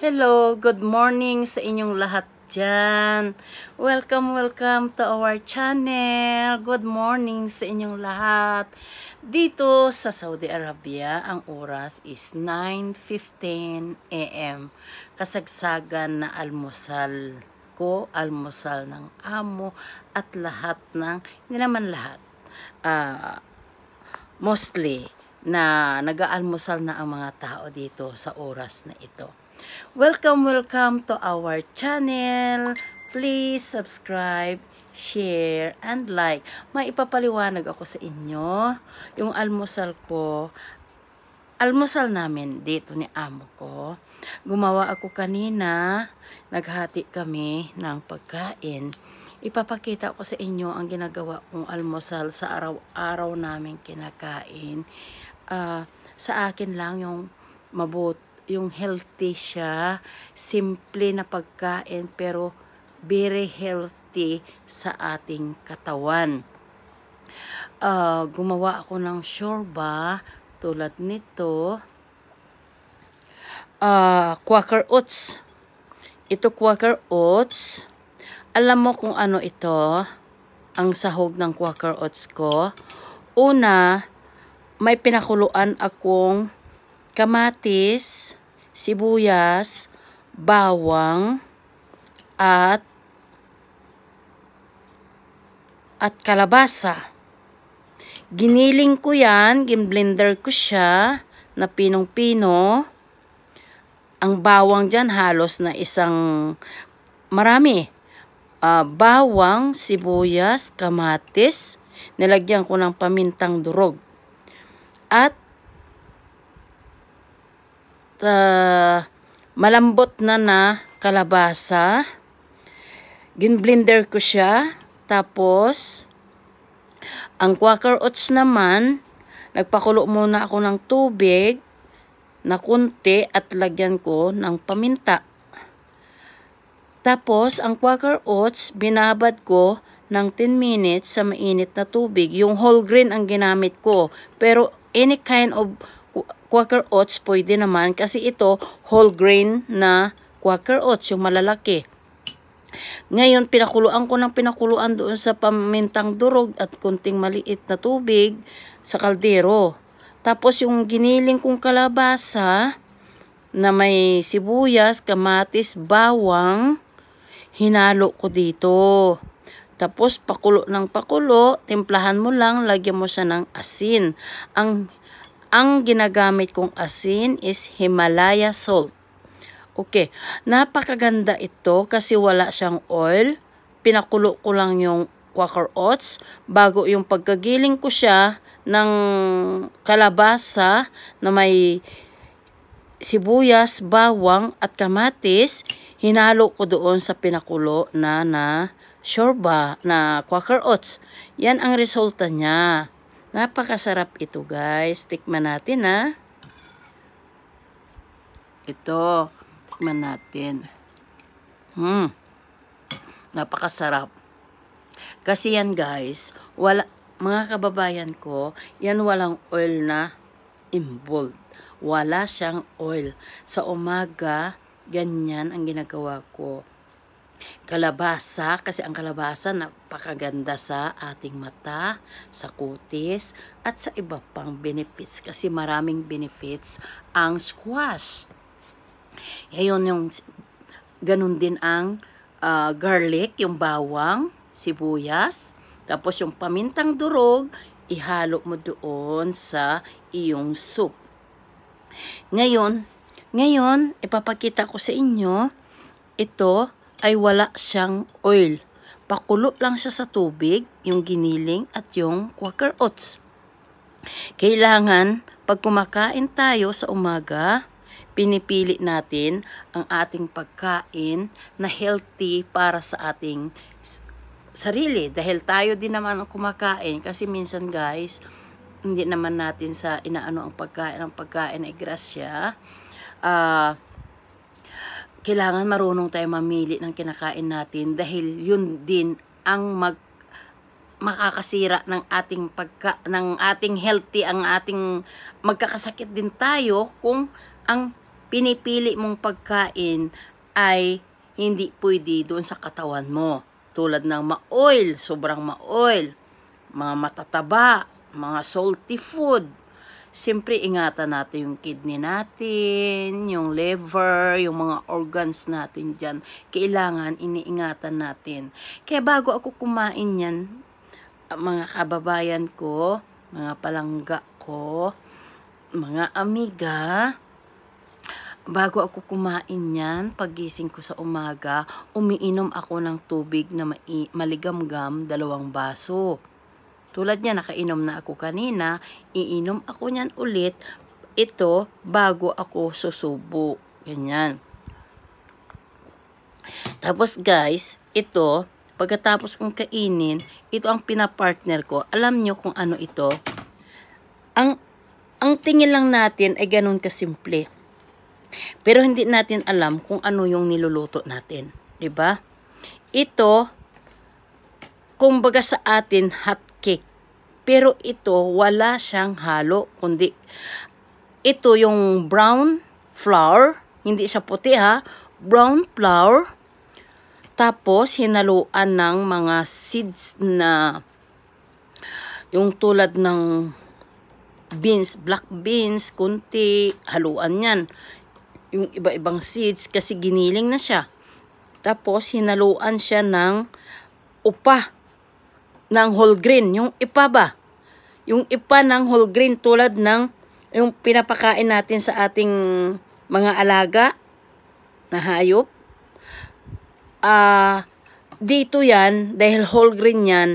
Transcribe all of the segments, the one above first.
Hello, good morning sa inyong lahat dyan. Welcome, welcome to our channel. Good morning sa inyong lahat. Dito sa Saudi Arabia, ang oras is 9.15 a.m. Kasagsagan na almusal ko, almusal ng amo, at lahat ng, hindi naman lahat, uh, mostly, na nag-aalmusal na ang mga tao dito sa oras na ito. Welcome, welcome to our channel. Please subscribe, share, and like. May ipapaliwanag ako sa inyo. Yung almusal ko, almusal namin dito ni amo ko. Gumawa ako kanina, naghati kami ng pagkain. Ipapakita ko sa inyo ang ginagawa kong almusal sa araw-araw namin kinakain. Uh, sa akin lang yung mabut yung healthy siya, simple na pagkain pero very healthy sa ating katawan. Uh, gumawa ako ng shorba tulad nito. Uh, Quaker Oats. Ito Quaker Oats. Alam mo kung ano ito? Ang sahog ng Quaker Oats ko. Una, may pinakuluan akong kamatis, sibuyas, bawang, at at kalabasa. Giniling ko yan, gimblender ko siya na pinong-pino. Ang bawang dyan halos na isang marami. Uh, bawang, sibuyas, kamatis. Nilagyan ko ng pamintang durog. At uh, malambot na na kalabasa. Ginblender ko siya. Tapos, ang Quaker Oats naman, nagpakulo muna ako ng tubig na kunti at lagyan ko ng paminta. Tapos, ang Quaker Oats, binabad ko ng 10 minutes sa mainit na tubig. Yung whole grain ang ginamit ko. Pero, any kind of Quaker Oats pwede naman kasi ito whole grain na Quaker Oats, yung malalaki. Ngayon, pinakuluan ko ng pinakuluan doon sa pamintang durog at kunting maliit na tubig sa kaldero. Tapos yung giniling kong kalabasa na may sibuyas, kamatis, bawang, hinalo ko dito. Tapos pakulo ng pakulo, timplahan mo lang, lagyan mo siya ng asin. Ang ang ginagamit kong asin is Himalaya salt. Okay, napakaganda ito kasi wala siyang oil. Pinakulo ko lang yung quaker oats bago yung pagkagiling ko siya ng kalabasa na may sibuyas, bawang at kamatis, hinalo ko doon sa pinakulo na na shorba na quaker oats. Yan ang resulta niya. Napakasarap ito guys. Tikman natin ha. Ito. Tikman natin. Hmm. Napakasarap. Kasi yan guys, wala, mga kababayan ko, yan walang oil na involved. Wala siyang oil. Sa umaga, ganyan ang ginagawa ko kalabasa kasi ang kalabasa napakaganda sa ating mata, sa kutis at sa iba pang benefits kasi maraming benefits ang squash. Ngayon yung ganun din ang uh, garlic, yung bawang, sibuyas, tapos yung pamintang durog, ihalo mo doon sa iyong soup. Ngayon, ngayon ipapakita ko sa inyo ito ay wala siyang oil. Pakulo lang siya sa tubig, yung giniling at yung quaker oats. Kailangan pag kumakain tayo sa umaga, pinipili natin ang ating pagkain na healthy para sa ating sarili. Dahil tayo din naman ang kumakain kasi minsan guys, hindi naman natin sa inaano ang pagkain, ang pagkain ay grasya. Ah... Uh, kailangan marunong tayo mamili ng kinakain natin dahil yun din ang mag makakasira ng ating pagka ng ating healthy ang ating magkakasakit din tayo kung ang pinipili mong pagkain ay hindi pwede doon sa katawan mo tulad ng ma-oil, sobrang ma-oil, mga matataba, mga salty food, siyempre ingatan natin yung kidney natin, yung liver, yung mga organs natin dyan. Kailangan iniingatan natin. Kaya bago ako kumain yan, mga kababayan ko, mga palangga ko, mga amiga, bago ako kumain yan, pagising ko sa umaga, umiinom ako ng tubig na maligamgam dalawang baso. Tulad niya, nakainom na ako kanina, iinom ako niyan ulit, ito, bago ako susubo. Ganyan. Tapos guys, ito, pagkatapos kong kainin, ito ang pinapartner ko. Alam nyo kung ano ito? Ang, ang tingin lang natin ay ganun kasimple. Pero hindi natin alam kung ano yung niluluto natin. ba? Diba? Ito, kumbaga sa atin hot cake. Pero ito wala siyang halo kundi ito yung brown flour, hindi siya puti ha, brown flour. Tapos hinaluan ng mga seeds na yung tulad ng beans, black beans, kunti, haluan yan. Yung iba-ibang seeds kasi giniling na siya. Tapos hinaluan siya ng upa ng whole grain, yung ipa ba? Yung ipa ng whole grain tulad ng yung pinapakain natin sa ating mga alaga na hayop. Ah, uh, dito yan, dahil whole grain yan,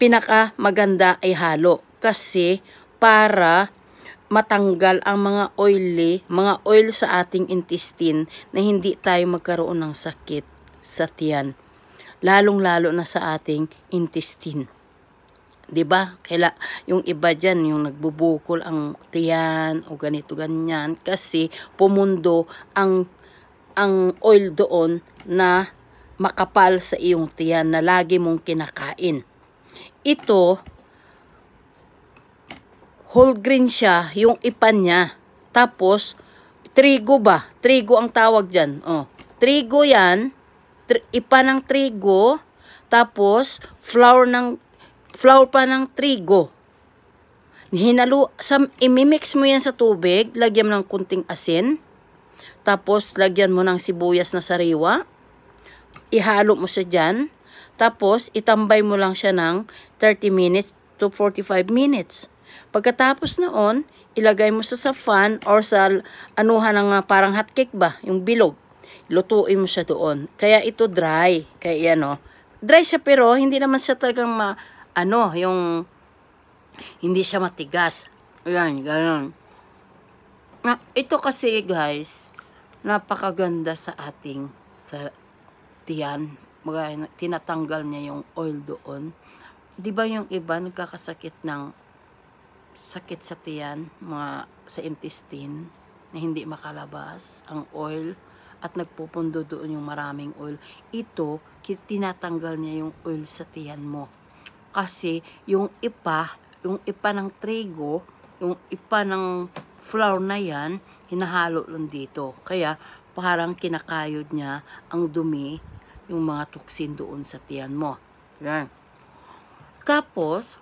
pinaka maganda ay halo. Kasi para matanggal ang mga oily, mga oil sa ating intestine na hindi tayo magkaroon ng sakit sa tiyan lalong-lalo na sa ating intestine. 'Di ba? Kaila yung iba diyan yung nagbubukol ang tiyan o ganito ganyan kasi pumundo ang ang oil doon na makapal sa iyong tiyan na lagi mong kinakain. Ito whole grain siya yung ipan niya. Tapos trigo ba? Trigo ang tawag diyan. Oh, trigo 'yan ipa ng trigo, tapos flour ng flour pa ng trigo. Hinalo, sam, imimix mo yan sa tubig, lagyan mo ng kunting asin, tapos lagyan mo ng sibuyas na sariwa, ihalo mo sa dyan, tapos itambay mo lang siya ng 30 minutes to 45 minutes. Pagkatapos noon, ilagay mo sa sa or sa anuhan ng ah, parang hotcake ba, yung bilog lutuin mo siya doon. Kaya ito dry. Kaya yan o. Oh. Dry siya pero hindi naman siya talagang ma, ano, yung hindi siya matigas. Ayan, ganun. Na, ito kasi guys, napakaganda sa ating sa tiyan. tinatanggal niya yung oil doon. 'Di ba yung iba nagkakasakit ng sakit sa tiyan, mga sa intestine na hindi makalabas ang oil at nagpupundo doon yung maraming oil. Ito, tinatanggal niya yung oil sa tiyan mo. Kasi yung ipa, yung ipa ng trigo, yung ipa ng flour na yan, hinahalo lang dito. Kaya parang kinakayod niya ang dumi, yung mga tuksin doon sa tiyan mo. Yan. Tapos,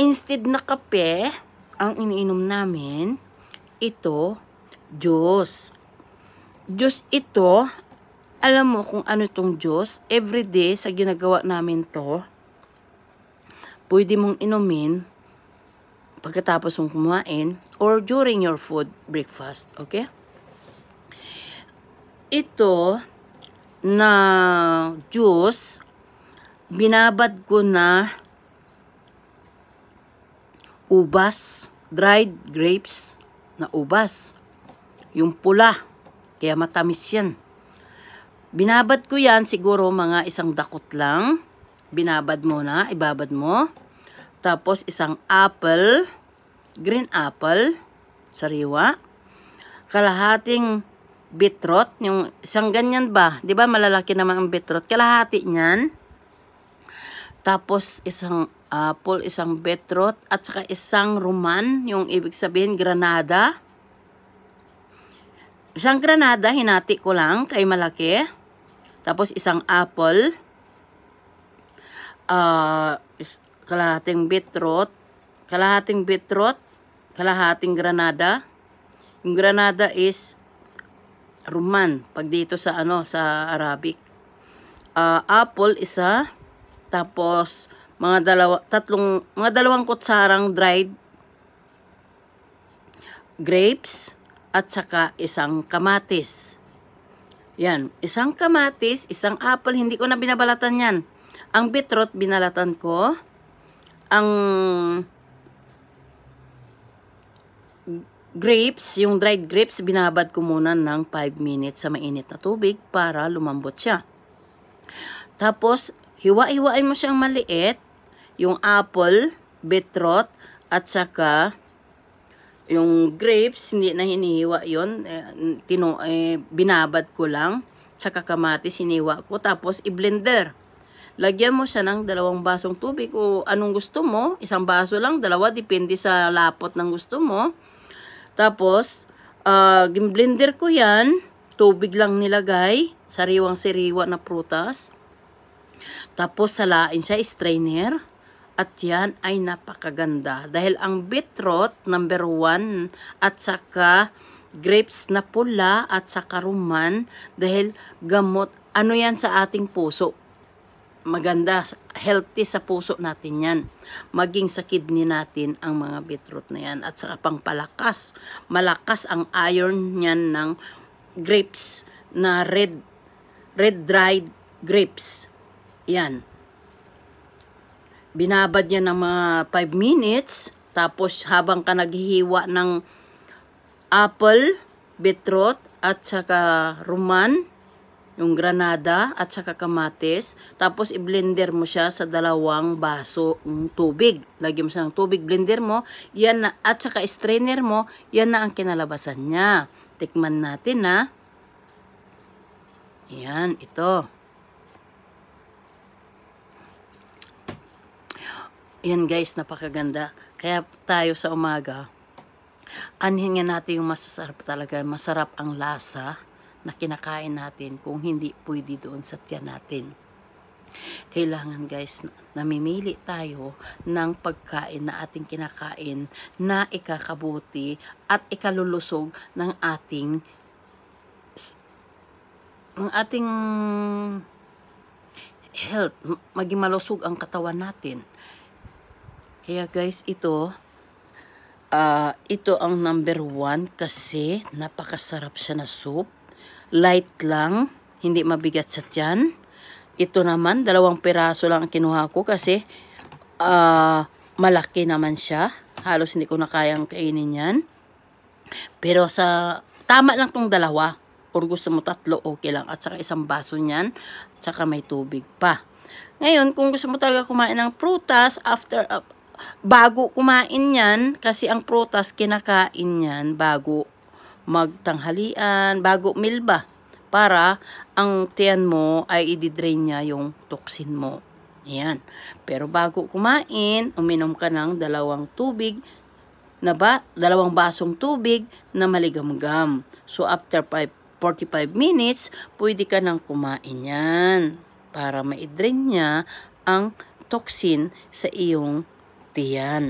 instead na kape, ang iniinom namin, ito, juice. Diyos ito, alam mo kung ano itong Diyos, everyday sa ginagawa namin to, pwede mong inumin pagkatapos mong kumain or during your food breakfast, okay? Ito na juice, binabad ko na ubas, dried grapes na ubas, yung pula. Kaya matamis yan. Binabad ko yan siguro mga isang dakot lang. Binabad muna, ibabad mo. Tapos isang apple, green apple, sariwa. Kalahating beetroot, yung isang ganyan ba? 'Di ba malalaki naman ang beetroot, kalahati niyan. Tapos isang apple, isang beetroot at saka isang roman, yung ibig sabihin granada. Isang granada, hinati ko lang kay malaki. Tapos isang apple. Uh, kalahating beetroot. Kalahating beetroot. Kalahating granada. Yung granada is ruman. Pag dito sa ano, sa Arabic. Uh, apple, isa. Tapos, mga dalawa, tatlong, mga dalawang kutsarang dried grapes at saka isang kamatis. Yan, isang kamatis, isang apple, hindi ko na binabalatan yan. Ang beetroot, binalatan ko. Ang grapes, yung dried grapes, binabad ko muna ng 5 minutes sa mainit na tubig para lumambot siya. Tapos, hiwa-hiwain mo siyang maliit, yung apple, beetroot, at saka yung grapes, hindi na hinihiwa yun. eh, tino, eh, binabad ko lang. Tsaka kamatis, hiniwa ko. Tapos, i-blender. Lagyan mo siya ng dalawang basong tubig o anong gusto mo. Isang baso lang, dalawa, depende sa lapot ng gusto mo. Tapos, uh, ah, blender ko yan. Tubig lang nilagay. Sariwang-sariwa na prutas. Tapos, salain siya, strainer. At yan ay napakaganda dahil ang beetroot number 1 at saka grapes na pula at saka ruman dahil gamot ano yan sa ating puso maganda, healthy sa puso natin yan. Maging sa kidney natin ang mga beetroot na yan. At saka pang palakas, malakas ang iron niyan ng grapes na red, red dried grapes. Yan binabad niya ng mga 5 minutes. Tapos habang ka naghihiwa ng apple, beetroot, at saka ruman, yung granada, at saka kamatis. Tapos i-blender mo siya sa dalawang baso ng tubig. Lagyan mo siya ng tubig, blender mo, yan na, at saka strainer mo, yan na ang kinalabasan niya. Tikman natin na. Yan, ito. Yan guys, napakaganda. Kaya tayo sa umaga, anhin nga natin yung masasarap talaga. Masarap ang lasa na kinakain natin kung hindi pwede doon sa tiyan natin. Kailangan guys, namimili tayo ng pagkain na ating kinakain na ikakabuti at ikalulusog ng ating ng ating health, maging malusog ang katawan natin. Kaya guys, ito, uh, ito ang number one kasi napakasarap siya na soup. Light lang, hindi mabigat sa tiyan. Ito naman, dalawang piraso lang ang kinuha ko kasi uh, malaki naman siya. Halos hindi ko na kayang kainin yan. Pero sa, tama lang tong dalawa. Or gusto mo tatlo, okay lang. At saka isang baso niyan, at saka may tubig pa. Ngayon, kung gusto mo talaga kumain ng prutas, after, uh, bago kumain niyan kasi ang prutas kinakain niyan bago magtanghalian, bago milba. Para ang tiyan mo ay ididrain niya yung toxin mo. Ayan. Pero bago kumain, uminom ka ng dalawang tubig na ba, dalawang basong tubig na maligamgam. So after 5, 45 minutes, pwede ka nang kumain yan para ma-drain niya ang toxin sa iyong healthy yan.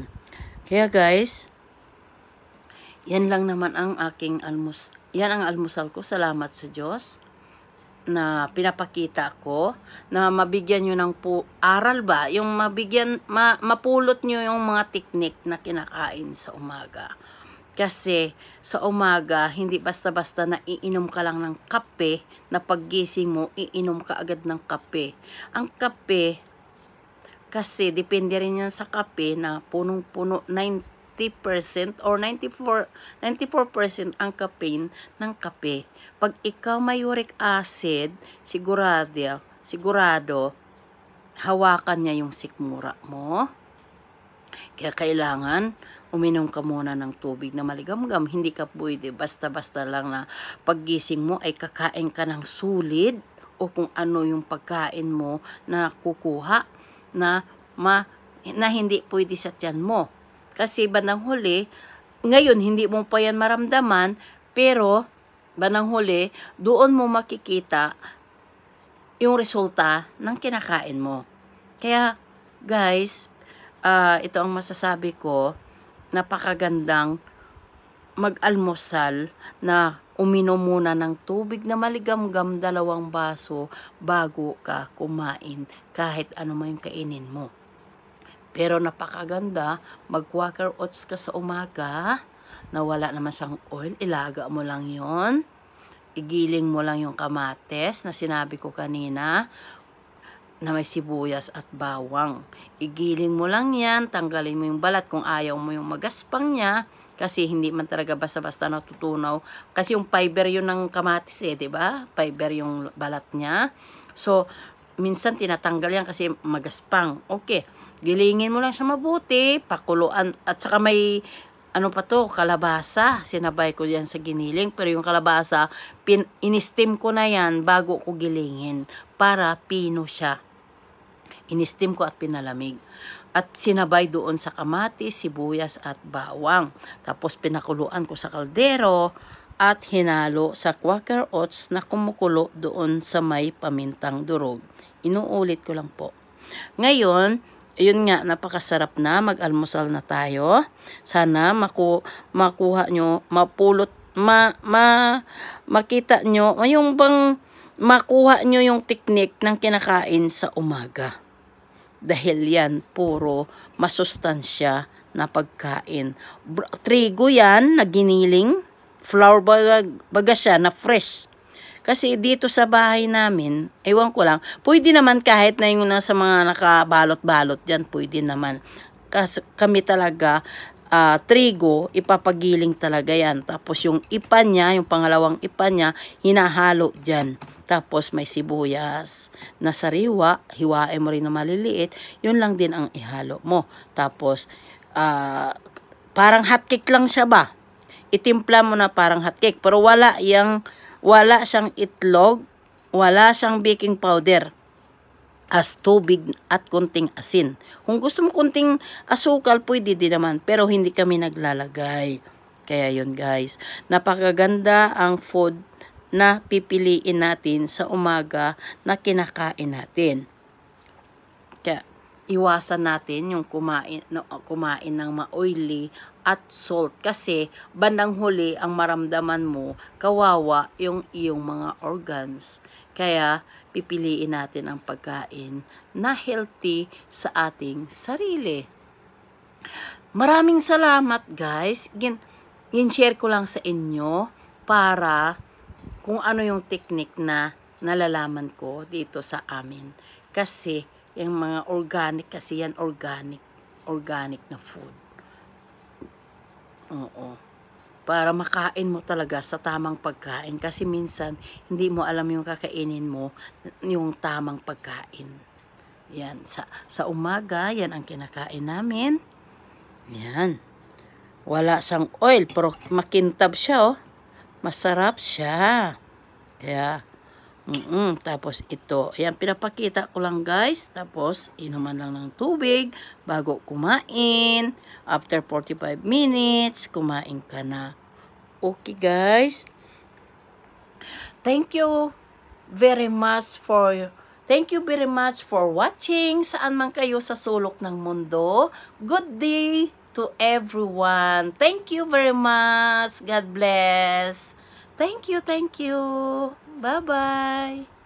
Kaya guys, yan lang naman ang aking almus. Yan ang almusal ko. Salamat sa Diyos na pinapakita ko na mabigyan nyo ng po, aral ba? Yung mabigyan, ma, mapulot nyo yung mga teknik na kinakain sa umaga. Kasi sa umaga, hindi basta-basta na iinom ka lang ng kape, na paggising mo, iinom ka agad ng kape. Ang kape, kasi depende rin yan sa kape na punong-puno 90% or 94, 94% ang caffeine ng kape. Pag ikaw may uric acid, sigurado, sigurado hawakan niya yung sikmura mo. Kaya kailangan uminom ka muna ng tubig na maligamgam. Hindi ka pwede basta-basta lang na paggising mo ay kakain ka ng sulid o kung ano yung pagkain mo na kukuha na, ma, na hindi pwede sa tiyan mo. Kasi banang huli, ngayon hindi mo pa yan maramdaman, pero banang huli, doon mo makikita yung resulta ng kinakain mo. Kaya, guys, uh, ito ang masasabi ko, napakagandang mag-almusal na Uminom muna ng tubig na maligamgam dalawang baso bago ka kumain kahit ano man yung kainin mo. Pero napakaganda, mag-quaker oats ka sa umaga, na wala naman siyang oil, ilaga mo lang yon Igiling mo lang yung kamates na sinabi ko kanina na may sibuyas at bawang. Igiling mo lang yan, tanggalin mo yung balat kung ayaw mo yung magaspang niya kasi hindi man talaga basta-basta natutunaw. Kasi yung fiber yun ng kamatis eh, 'di ba Fiber yung balat niya. So, minsan tinatanggal yan kasi magaspang. Okay, gilingin mo lang siya mabuti, pakuluan, at saka may ano pa to, kalabasa. Sinabay ko yan sa giniling. Pero yung kalabasa, pin, in ko na yan bago ko gilingin para pino siya. Inistim ko at pinalamig. At sinabay doon sa kamatis, sibuyas at bawang. Tapos pinakuluan ko sa kaldero at hinalo sa quaker oats na kumukulo doon sa may pamintang durog. Inuulit ko lang po. Ngayon, yun nga, napakasarap na. Mag-almusal na tayo. Sana maku makuha nyo, mapulot, ma, ma, makita nyo, yung bang makuha nyo yung teknik ng kinakain sa umaga dahil yan puro masustansya na pagkain. Trigo yan na giniling, flour baga, siya na fresh. Kasi dito sa bahay namin, ewan ko lang, pwede naman kahit na yung nasa mga nakabalot-balot dyan, pwede naman. Kasi kami talaga, uh, trigo, ipapagiling talaga yan. Tapos yung ipa niya, yung pangalawang ipa niya, hinahalo dyan. Tapos may sibuyas na sariwa, hiwain mo rin na maliliit, yun lang din ang ihalo mo. Tapos uh, parang hotcake lang siya ba? Itimpla mo na parang hotcake pero wala yang wala siyang itlog, wala siyang baking powder as tubig at kunting asin. Kung gusto mo kunting asukal, pwede din naman. Pero hindi kami naglalagay. Kaya yun guys. Napakaganda ang food na pipiliin natin sa umaga na kinakain natin. Kaya iwasan natin yung kumain, no, kumain ng ma-oily at salt kasi bandang huli ang maramdaman mo kawawa yung iyong mga organs. Kaya pipiliin natin ang pagkain na healthy sa ating sarili. Maraming salamat guys. Gin, gin-share ko lang sa inyo para kung ano yung technique na nalalaman ko dito sa amin. Kasi, yung mga organic, kasi yan organic, organic na food. Oo. Para makain mo talaga sa tamang pagkain. Kasi minsan, hindi mo alam yung kakainin mo, yung tamang pagkain. Yan. Sa, sa umaga, yan ang kinakain namin. Yan. Wala sang oil, pero makintab siya, oh. Masarap siya. Kaya, mm -mm. tapos ito. Ayan, pinapakita ko lang guys. Tapos, inuman lang ng tubig bago kumain. After 45 minutes, kumain ka na. Okay guys. Thank you very much for Thank you very much for watching. Saan man kayo sa sulok ng mundo. Good day! to everyone. Thank you very much. God bless. Thank you, thank you. Bye-bye.